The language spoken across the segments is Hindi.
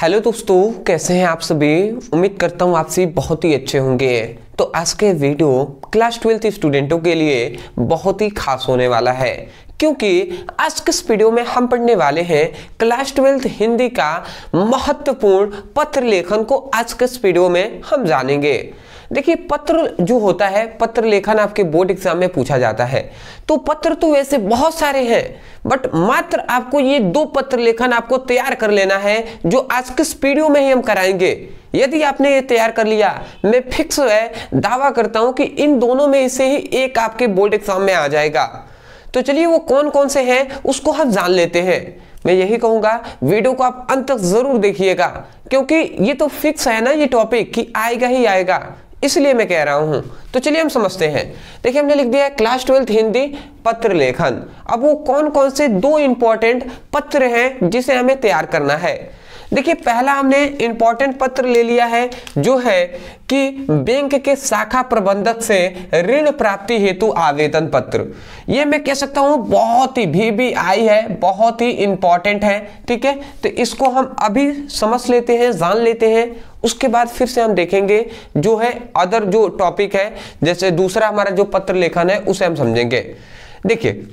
हेलो दोस्तों कैसे हैं आप सभी उम्मीद करता हूँ आप सभी बहुत ही अच्छे होंगे तो आज के वीडियो क्लास ट्वेल्थ स्टूडेंटों के लिए बहुत ही खास होने वाला है क्योंकि आज के इस वीडियो में हम पढ़ने वाले हैं क्लास ट्वेल्थ हिंदी का महत्वपूर्ण पत्र लेखन को आज के इस वीडियो में हम जानेंगे देखिए पत्र जो होता है पत्र लेखन आपके बोर्ड एग्जाम में पूछा जाता है तो पत्र तो वैसे बहुत सारे हैं बट मात्र आपको ये दो पत्र लेखन आपको तैयार कर लेना है जो आज किस स्पीडियो में ही हम कराएंगे यदि आपने ये तैयार कर लिया मैं फिक्स है दावा करता हूं कि इन दोनों में से ही एक आपके बोर्ड एग्जाम में आ जाएगा तो चलिए वो कौन कौन से हैं उसको हम जान लेते हैं मैं यही कहूंगा वीडियो को आप अंत तक जरूर देखिएगा क्योंकि ये तो फिक्स है ना ये टॉपिक कि आएगा ही आएगा इसलिए मैं कह रहा हूँ तो चलिए हम समझते हैं देखिए हमने लिख दिया है क्लास ट्वेल्थ हिंदी पत्र लेखन अब वो कौन कौन से दो इंपॉर्टेंट पत्र हैं जिसे हमें तैयार करना है देखिए पहला हमने इंपॉर्टेंट पत्र ले लिया है जो है कि बैंक के शाखा प्रबंधक से ऋण प्राप्ति हेतु आवेदन पत्र ये मैं कह सकता हूँ बहुत ही भी, भी आई है बहुत ही इंपॉर्टेंट है ठीक है तो इसको हम अभी समझ लेते हैं जान लेते हैं उसके बाद फिर से हम देखेंगे जो है अदर जो टॉपिक है जैसे दूसरा हमारा जो पत्र लेखन है उसे हम समझेंगे देखिए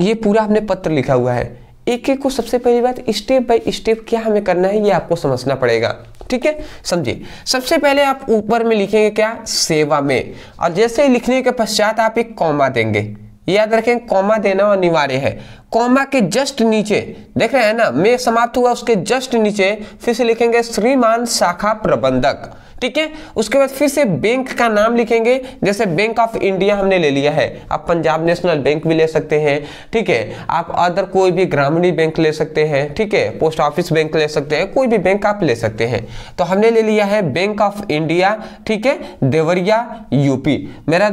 ये पूरा हमने पत्र लिखा हुआ है एक एक को सबसे पहली बात स्टेप बाय स्टेप क्या हमें करना है ये आपको समझना पड़ेगा ठीक है समझिए सबसे पहले आप ऊपर में लिखेंगे क्या सेवा में और जैसे ही लिखने के पश्चात आप एक कॉमा देंगे याद रखें कॉमा देना अनिवार्य है कॉमा के जस्ट नीचे देख रहे हैं ना मैं समाप्त हुआ उसके जस्ट नीचे फिर से लिखेंगे श्रीमान शाखा प्रबंधक ठीक है उसके बाद फिर से बैंक का नाम लिखेंगे जैसे बैंक ऑफ इंडिया हमने ले लिया है आप पंजाब नेशनल बैंक भी ले सकते हैं ठीक है आप अदर कोई भी ग्रामीण बैंक ले सकते हैं ठीक है पोस्ट ऑफिस बैंक ले सकते हैं कोई भी बैंक आप ले सकते हैं तो हमने ले लिया है बैंक ऑफ इंडिया ठीक है देवरिया यूपी मेरा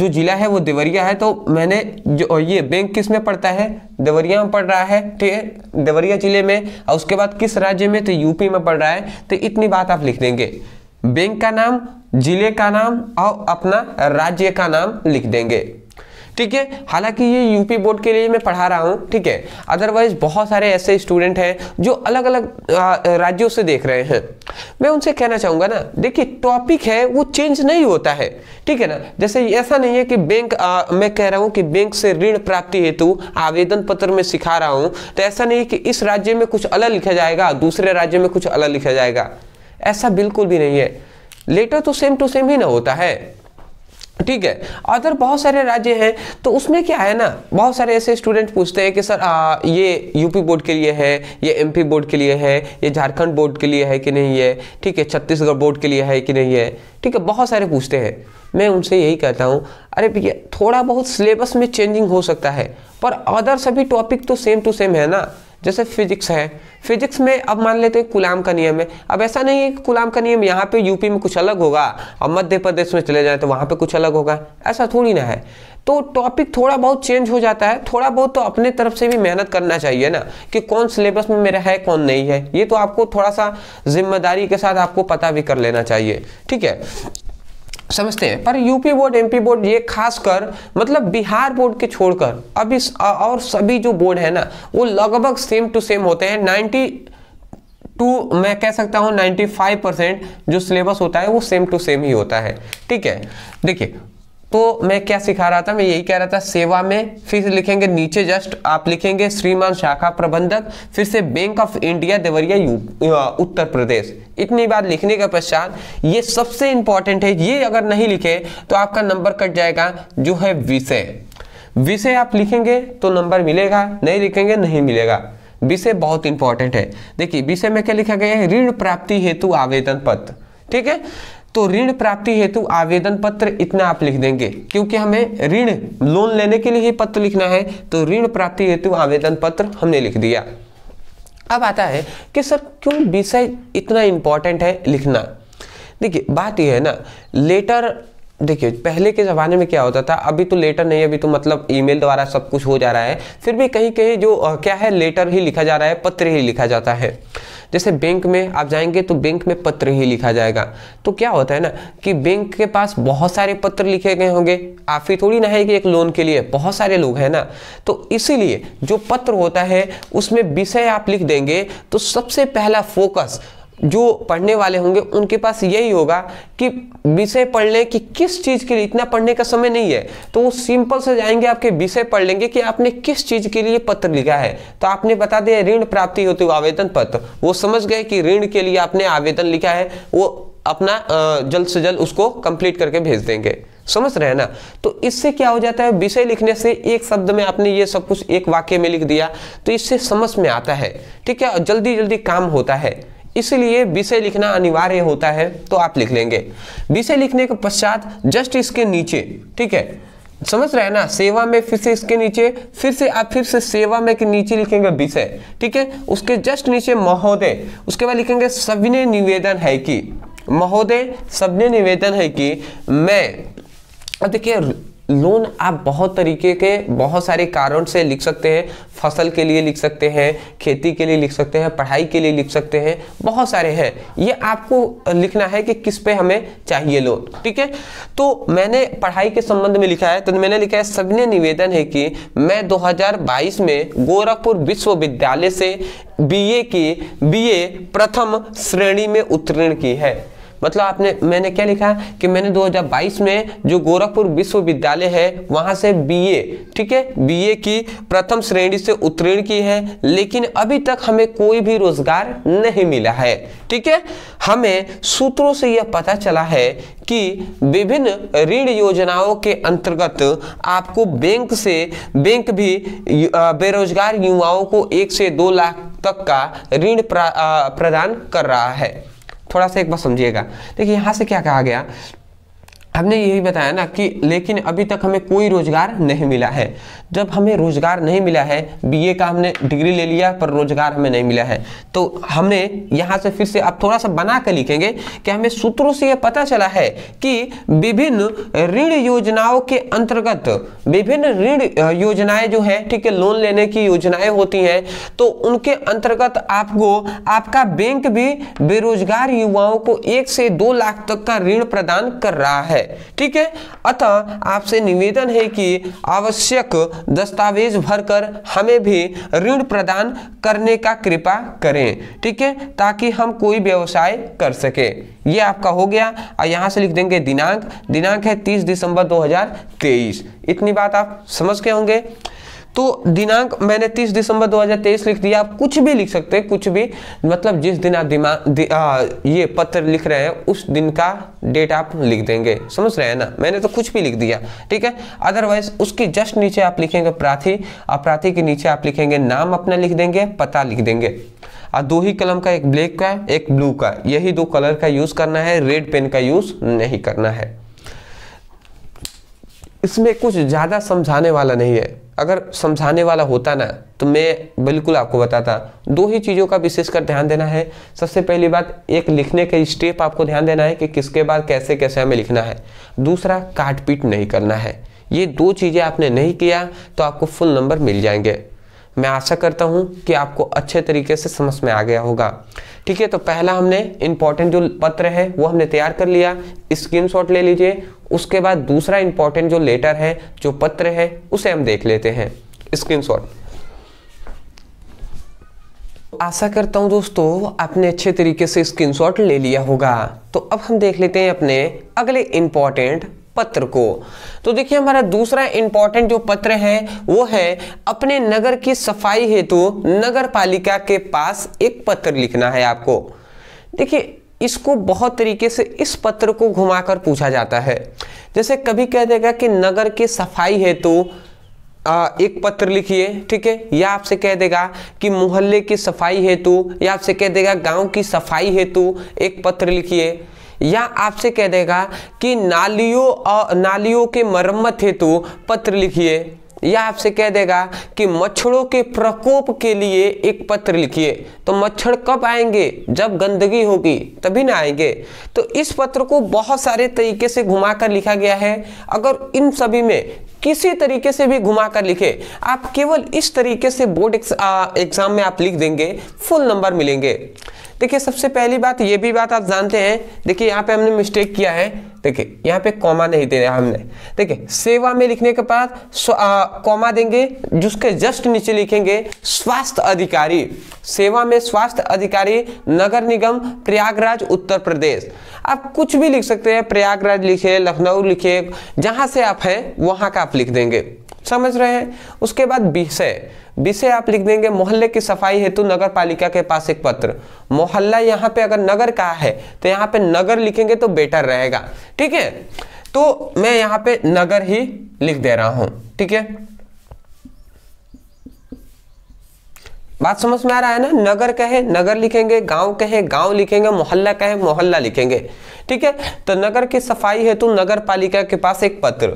जो जिला है वो देवरिया है तो मैंने जो ये बैंक किस में पड़ता है देवरिया में पड़ रहा है ठीक है देवरिया जिले में और उसके बाद किस राज्य में तो यूपी में पड़ रहा है तो इतनी बात आप लिख देंगे बैंक का नाम जिले का नाम और अपना राज्य का नाम लिख देंगे ठीक है हालांकि ये यूपी बोर्ड के लिए मैं पढ़ा रहा हूँ ठीक है अदरवाइज बहुत सारे ऐसे स्टूडेंट हैं जो अलग अलग राज्यों से देख रहे हैं मैं उनसे कहना चाहूँगा ना देखिए टॉपिक है वो चेंज नहीं होता है ठीक है ना जैसे ऐसा नहीं है कि बैंक मैं कह रहा हूँ कि बैंक से ऋण प्राप्ति हेतु आवेदन पत्र में सिखा रहा हूँ तो ऐसा नहीं है कि इस राज्य में कुछ अलग लिखा जाएगा दूसरे राज्य में कुछ अलग लिखा जाएगा ऐसा बिल्कुल भी नहीं है लेटर तो सेम टू सेम ही ना होता है ठीक है अदर बहुत सारे राज्य हैं तो उसमें क्या है ना बहुत सारे ऐसे स्टूडेंट पूछते हैं कि सर आ, ये यूपी बोर्ड के लिए है ये एमपी बोर्ड के लिए है ये झारखंड बोर्ड के लिए है कि नहीं है ठीक है छत्तीसगढ़ बोर्ड के लिए है कि नहीं है ठीक है बहुत सारे पूछते हैं मैं उनसे यही कहता हूँ अरे भैया थोड़ा बहुत सिलेबस में चेंजिंग हो सकता है पर अदर सभी टॉपिक तो सेम टू सेम है ना जैसे फिजिक्स है फिजिक्स में अब मान लेते हैं कुलाम का नियम है अब ऐसा नहीं है कि कुलाम का नियम यहाँ पे यूपी में कुछ अलग होगा और मध्य प्रदेश में चले जाए तो वहाँ पे कुछ अलग होगा ऐसा थोड़ी ना है तो टॉपिक थोड़ा बहुत चेंज हो जाता है थोड़ा बहुत तो अपने तरफ से भी मेहनत करना चाहिए ना कि कौन सिलेबस में मेरा है कौन नहीं है ये तो आपको थोड़ा सा जिम्मेदारी के साथ आपको पता भी कर लेना चाहिए ठीक है समझते हैं पर यूपी बोर्ड एमपी बोर्ड ये खासकर मतलब बिहार बोर्ड के छोड़कर अब इस और सभी जो बोर्ड है ना वो लगभग सेम टू सेम होते हैं नाइन्टी टू मैं कह सकता हूँ 95 परसेंट जो सिलेबस होता है वो सेम टू सेम ही होता है ठीक है देखिए तो मैं क्या सिखा रहा था मैं यही कह रहा था सेवा में फिर लिखेंगे नीचे जस्ट आप लिखेंगे श्रीमान शाखा प्रबंधक फिर से Bank of India Deoria Uttar Pradesh इतनी बात लिखने के पश्चात ये सबसे इंपॉर्टेंट है ये अगर नहीं लिखे तो आपका नंबर कट जाएगा जो है विषय विषय आप लिखेंगे तो नंबर मिलेगा नहीं लिखेंगे नहीं मिलेगा विषय बहुत इंपॉर्टेंट है देखिए विषय में क्या लिखा गया है ऋण प्राप्ति हेतु आवेदन पत्र ठीक है तो ऋण प्राप्ति हेतु आवेदन पत्र इतना आप लिख देंगे क्योंकि हमें ऋण लोन लेने के लिए ही पत्र लिखना है तो ऋण प्राप्ति हेतु आवेदन पत्र हमने लिख दिया अब आता है कि सर क्यों विषय इतना इंपॉर्टेंट है लिखना देखिए बात यह है ना लेटर देखिए पहले के ज़माने में क्या होता था अभी तो लेटर नहीं अभी तो मतलब ईमेल द्वारा सब कुछ हो जा रहा है फिर भी कहीं कहीं जो क्या है लेटर ही लिखा जा रहा है पत्र ही लिखा जाता है जैसे बैंक में आप जाएंगे तो बैंक में पत्र ही लिखा जाएगा तो क्या होता है ना कि बैंक के पास बहुत सारे पत्र लिखे गए होंगे आप ही थोड़ी ना है कि एक लोन के लिए बहुत सारे लोग हैं ना तो इसीलिए जो पत्र होता है उसमें विषय आप लिख देंगे तो सबसे पहला फोकस जो पढ़ने वाले होंगे उनके पास यही होगा कि विषय पढ़ लें कि किस चीज़ के लिए इतना पढ़ने का समय नहीं है तो वो सिंपल से जाएंगे आपके विषय पढ़ लेंगे कि आपने किस चीज़ के लिए पत्र लिखा है तो आपने बता दिया ऋण प्राप्ति हेतु आवेदन पत्र वो समझ गए कि ऋण के लिए आपने आवेदन लिखा है वो अपना जल्द से जल्द उसको कंप्लीट करके भेज देंगे समझ रहे हैं ना तो इससे क्या हो जाता है विषय लिखने से एक शब्द में आपने ये सब कुछ एक वाक्य में लिख दिया तो इससे समझ में आता है ठीक है जल्दी जल्दी काम होता है इसलिए विषय लिखना अनिवार्य होता है तो आप लिख लेंगे विषय लिखने के पश्चात जस्ट इसके नीचे ठीक है समझ रहे हैं ना सेवा में फिर से इसके नीचे फिर से आप फिर से सेवा में के नीचे लिखेंगे विषय ठीक है उसके जस्ट नीचे महोदय उसके बाद लिखेंगे सबने निवेदन है कि महोदय सबने निवेदन है कि मैं देखिए लोन आप बहुत तरीके के बहुत सारे कारण से लिख सकते हैं फसल के लिए लिख सकते हैं खेती के लिए लिख सकते हैं पढ़ाई के लिए लिख सकते हैं बहुत सारे हैं ये आपको लिखना है कि किस पे हमें चाहिए लोन ठीक है तो मैंने पढ़ाई के संबंध में लिखा है तो मैंने लिखा है सबने निवेदन है कि मैं 2022 में गोरखपुर विश्वविद्यालय से बी की बी प्रथम श्रेणी में उत्तीर्ण की है मतलब आपने मैंने क्या लिखा कि मैंने 2022 में जो गोरखपुर विश्वविद्यालय है वहाँ से बीए ठीक है बीए की प्रथम श्रेणी से उत्तीर्ण की है लेकिन अभी तक हमें कोई भी रोजगार नहीं मिला है ठीक है हमें सूत्रों से यह पता चला है कि विभिन्न ऋण योजनाओं के अंतर्गत आपको बैंक से बैंक भी बेरोजगार युवाओं को एक से दो लाख तक का ऋण प्रदान कर रहा है थोड़ा सा एक बार समझिएगा देखिए यहाँ से क्या कहा गया हमने यही बताया ना कि लेकिन अभी तक हमें कोई रोजगार नहीं मिला है जब हमें रोजगार नहीं मिला है बीए का हमने डिग्री ले लिया पर रोजगार हमें नहीं मिला है तो हमने यहाँ से फिर से आप थोड़ा सा बना कर लिखेंगे कि हमें सूत्रों से यह पता चला है कि विभिन्न ऋण योजनाओं के अंतर्गत विभिन्न ऋण योजनाएं जो है ठीक है लोन लेने की योजनाएं होती हैं तो उनके अंतर्गत आपको आपका बैंक भी बेरोजगार युवाओं को एक से दो लाख तक का ऋण प्रदान कर रहा है ठीक है अतः आपसे निवेदन है कि आवश्यक दस्तावेज भरकर हमें भी ऋण प्रदान करने का कृपा करें ठीक है ताकि हम कोई व्यवसाय कर सके ये आपका हो गया और यहाँ से लिख देंगे दिनांक दिनांक है 30 दिसंबर 2023 इतनी बात आप समझ के होंगे तो दिनांक मैंने 30 दिसंबर 2023 लिख दिया आप कुछ भी लिख सकते हैं कुछ भी मतलब जिस दिन आप दिमाग दि, ये पत्र लिख रहे हैं उस दिन का डेट आप लिख देंगे समझ रहे हैं ना मैंने तो कुछ भी लिख दिया ठीक है अदरवाइज उसके जस्ट नीचे आप लिखेंगे प्रार्थी और के नीचे आप लिखेंगे नाम अपना लिख देंगे पता लिख देंगे और दो ही कलम का एक ब्लैक का एक ब्लू का यही दो कलर का यूज़ करना है रेड पेन का यूज़ नहीं करना है इसमें कुछ ज़्यादा समझाने वाला नहीं है अगर समझाने वाला होता ना तो मैं बिल्कुल आपको बताता दो ही चीज़ों का विशेषकर ध्यान देना है सबसे पहली बात एक लिखने के स्टेप आपको ध्यान देना है कि किसके बाद कैसे कैसे हमें लिखना है दूसरा काटपीट नहीं करना है ये दो चीज़ें आपने नहीं किया तो आपको फुल नंबर मिल जाएंगे मैं आशा करता हूँ कि आपको अच्छे तरीके से समझ में आ गया होगा ठीक है तो पहला हमने इम्पॉर्टेंट जो पत्र है वो हमने तैयार कर लिया स्क्रीन ले लीजिए उसके बाद दूसरा इम्पॉर्टेंट जो लेटर है जो पत्र है उसे हम देख लेते हैं स्क्रीन आशा करता हूं दोस्तों आपने अच्छे तरीके से स्क्रीनशॉट ले लिया होगा तो अब हम देख लेते हैं अपने अगले इंपॉर्टेंट पत्र को तो देखिए हमारा दूसरा इंपॉर्टेंट जो पत्र है वो है अपने नगर की सफाई हेतु तो नगर पालिका के पास एक पत्र लिखना है आपको देखिए इसको बहुत तरीके से इस पत्र को घुमाकर पूछा जाता है जैसे कभी कह देगा कि नगर की सफाई हेतु तो एक पत्र लिखिए ठीक है या आपसे कह देगा कि मोहल्ले की सफाई हेतु या आपसे कह देगा गांव की सफाई हेतु एक पत्र लिखिए या आपसे कह देगा कि नालियों और नालियों के मरम्मत हेतु पत्र लिखिए या आपसे कह देगा कि मच्छरों के प्रकोप के लिए एक पत्र लिखिए तो मच्छर कब आएंगे जब गंदगी होगी तभी ना आएंगे तो इस पत्र को बहुत सारे तरीके से घुमाकर लिखा गया है अगर इन सभी में किसी तरीके से भी घुमा कर लिखे आप केवल इस तरीके से बोर्ड एग्जाम में आप लिख देंगे फुल नंबर मिलेंगे देखिए सबसे पहली बात ये भी बात आप जानते हैं देखिए यहाँ पे हमने मिस्टेक किया है देखिए यहाँ पे कॉमा नहीं दे हमने देखिए सेवा में लिखने के बाद कॉमा देंगे जिसके जस्ट नीचे लिखेंगे स्वास्थ्य अधिकारी सेवा में स्वास्थ्य अधिकारी नगर निगम प्रयागराज उत्तर प्रदेश आप कुछ भी लिख सकते हैं प्रयागराज लिखे लखनऊ लिखे जहाँ से आप हैं वहाँ का आप लिख देंगे समझ रहे हैं उसके बाद विषय विषय आप लिख देंगे मोहल्ले की सफाई हेतु नगर पालिका के पास एक पत्र मोहल्ला यहाँ पे अगर नगर का है तो यहाँ पे नगर लिखेंगे तो बेटर रहेगा ठीक है तो मैं यहां पे नगर ही लिख दे रहा हूं ठीक है बात समझ में आ रहा है ना नगर कहे नगर लिखेंगे गांव कहे गांव लिखेंगे मोहल्ला कहे मोहल्ला लिखेंगे ठीक है तो नगर की सफाई हेतु नगर पालिका के पास एक पत्र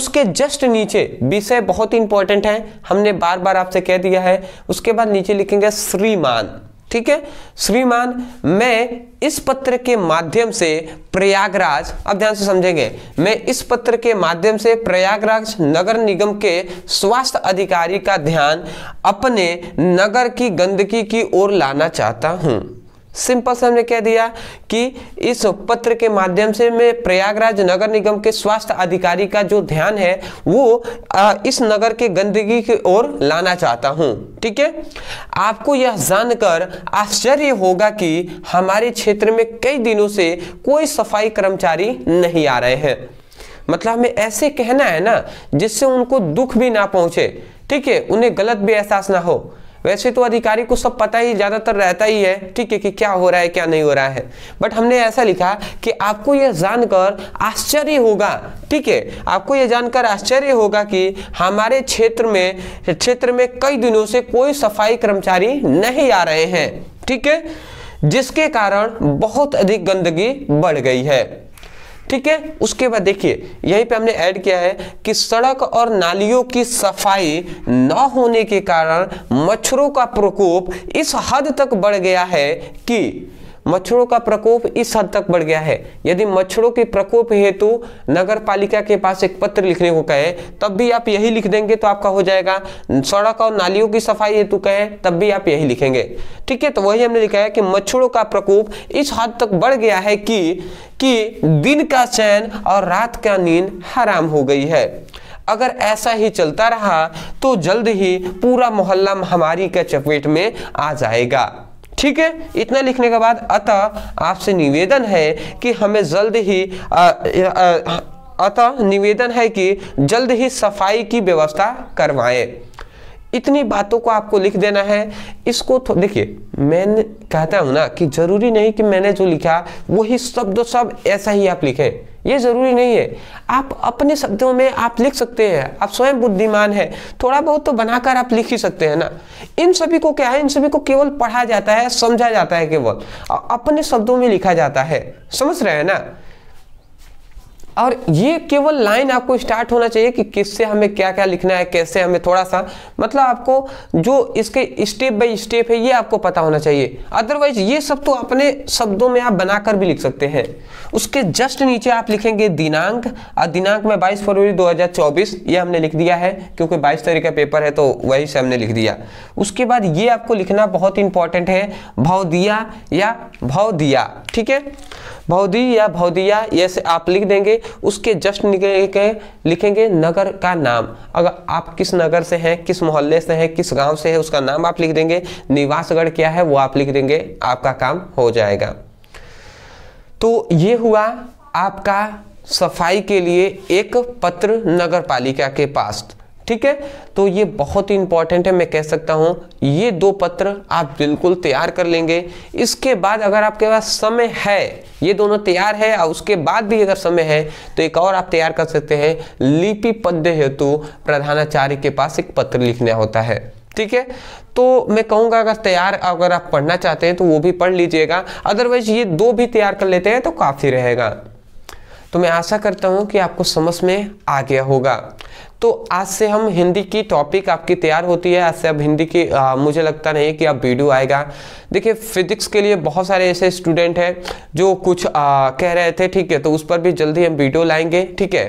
उसके जस्ट नीचे विषय बहुत इंपॉर्टेंट है हमने बार बार आपसे कह दिया है उसके बाद नीचे लिखेंगे श्रीमान ठीक है श्रीमान मैं इस पत्र के माध्यम से प्रयागराज अब ध्यान से समझेंगे मैं इस पत्र के माध्यम से प्रयागराज नगर निगम के स्वास्थ्य अधिकारी का ध्यान अपने नगर की गंदगी की ओर लाना चाहता हूं सिंपल से हमने कह दिया कि इस पत्र के माध्यम से मैं प्रयागराज नगर निगम के स्वास्थ्य अधिकारी का जो ध्यान है वो इस नगर के गंदगी की ओर लाना चाहता हूं ठीक है आपको यह जानकर आश्चर्य होगा कि हमारे क्षेत्र में कई दिनों से कोई सफाई कर्मचारी नहीं आ रहे हैं मतलब हमें ऐसे कहना है ना जिससे उनको दुख भी ना पहुंचे ठीक है उन्हें गलत भी एहसास ना हो वैसे तो अधिकारी को सब पता ही ज़्यादातर रहता ही है ठीक है कि क्या हो रहा है क्या नहीं हो रहा है बट हमने ऐसा लिखा कि आपको यह जानकर आश्चर्य होगा ठीक है आपको यह जानकर आश्चर्य होगा कि हमारे क्षेत्र में क्षेत्र में कई दिनों से कोई सफाई कर्मचारी नहीं आ रहे हैं ठीक है जिसके कारण बहुत अधिक गंदगी बढ़ गई है ठीक है उसके बाद देखिए यही पे हमने ऐड किया है कि सड़क और नालियों की सफाई न होने के कारण मच्छरों का प्रकोप इस हद तक बढ़ गया है कि मच्छरों का प्रकोप इस हद तक बढ़ गया है यदि मच्छरों के प्रकोप हेतु नगर पालिका के पास एक पत्र लिखने को कहे तब भी आप यही लिख देंगे तो आपका हो जाएगा सड़क और नालियों की सफाई हेतु कहे तब भी आप यही लिखेंगे ठीक है तो वही हमने लिखा है कि मच्छरों का प्रकोप इस हद तक बढ़ गया है कि कि दिन का चैन और रात का नींद हराम हो गई है अगर ऐसा ही चलता रहा तो जल्द ही पूरा मोहल्ला महामारी के चपेट में आ जाएगा ठीक है इतना लिखने के बाद अतः आपसे निवेदन है कि हमें जल्द ही अतः निवेदन है कि जल्द ही सफाई की व्यवस्था करवाएं इतनी बातों को आपको लिख देना है इसको देखिए मैं कहता हूँ ना कि जरूरी नहीं कि मैंने जो लिखा वही शब्द सब ऐसा ही आप लिखें ये ज़रूरी नहीं है आप अपने शब्दों में आप लिख सकते हैं आप स्वयं बुद्धिमान है थोड़ा बहुत तो बनाकर आप लिख ही सकते हैं ना इन सभी को क्या है इन सभी को केवल पढ़ा जाता है समझा जाता है केवल अपने शब्दों में लिखा जाता है समझ रहे हैं ना और ये केवल लाइन आपको स्टार्ट होना चाहिए कि किससे हमें क्या क्या लिखना है कैसे हमें थोड़ा सा मतलब आपको जो इसके स्टेप बाई स्टेप है ये आपको पता होना चाहिए अदरवाइज ये सब तो अपने शब्दों में आप बनाकर भी लिख सकते हैं उसके जस्ट नीचे आप लिखेंगे दिनांक और दिनांक में बाईस फरवरी 2024 ये हमने लिख दिया है क्योंकि बाईस तारीख का पेपर है तो वही से हमने लिख दिया उसके बाद ये आपको लिखना बहुत इंपॉर्टेंट है भाव दिया या भाव दिया ठीक है भौदी या भौदिया ये से आप लिख देंगे उसके जस्ट निकल के लिखेंगे नगर का नाम अगर आप किस नगर से हैं किस मोहल्ले से हैं किस गांव से है उसका नाम आप लिख देंगे निवासगढ़ क्या है वो आप लिख देंगे आपका काम हो जाएगा तो ये हुआ आपका सफाई के लिए एक पत्र नगर पालिका के पास ठीक है तो ये बहुत ही इंपॉर्टेंट है मैं कह सकता हूं ये दो पत्र आप बिल्कुल तैयार कर लेंगे इसके बाद अगर आपके पास समय है ये दोनों तैयार है और उसके बाद भी अगर समय है तो एक और आप तैयार कर सकते हैं लिपि पद्य हेतु प्रधानाचार्य के पास एक पत्र लिखना होता है ठीक है तो मैं कहूंगा अगर तैयार अगर आप पढ़ना चाहते हैं तो वो भी पढ़ लीजिएगा अदरवाइज ये दो भी तैयार कर लेते हैं तो काफ़ी रहेगा तो मैं आशा करता हूं कि आपको समझ में आ गया होगा तो आज से हम हिंदी की टॉपिक आपकी तैयार होती है आज से अब हिंदी की आ, मुझे लगता नहीं कि अब वीडियो आएगा देखिए फिजिक्स के लिए बहुत सारे ऐसे स्टूडेंट हैं जो कुछ आ, कह रहे थे ठीक है तो उस पर भी जल्दी हम वीडियो लाएंगे ठीक है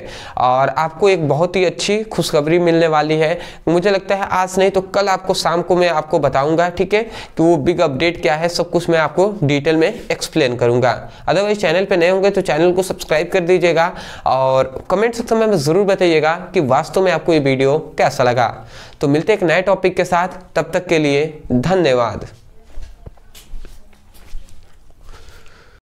और आपको एक बहुत ही अच्छी खुशखबरी मिलने वाली है मुझे लगता है आज नहीं तो कल आपको शाम को मैं आपको बताऊँगा ठीक है कि वो बिग अपडेट क्या है सब कुछ मैं आपको डिटेल में एक्सप्लेन करूँगा अदरवाइज चैनल पर नए होंगे तो चैनल को सब्सक्राइब कर दीजिएगा और कमेंट सेक्शन में ज़रूर बताइएगा कि वास्तव दोस्तों में आपको ये वीडियो कैसा लगा तो मिलते एक नए टॉपिक के साथ तब तक के लिए धन्यवाद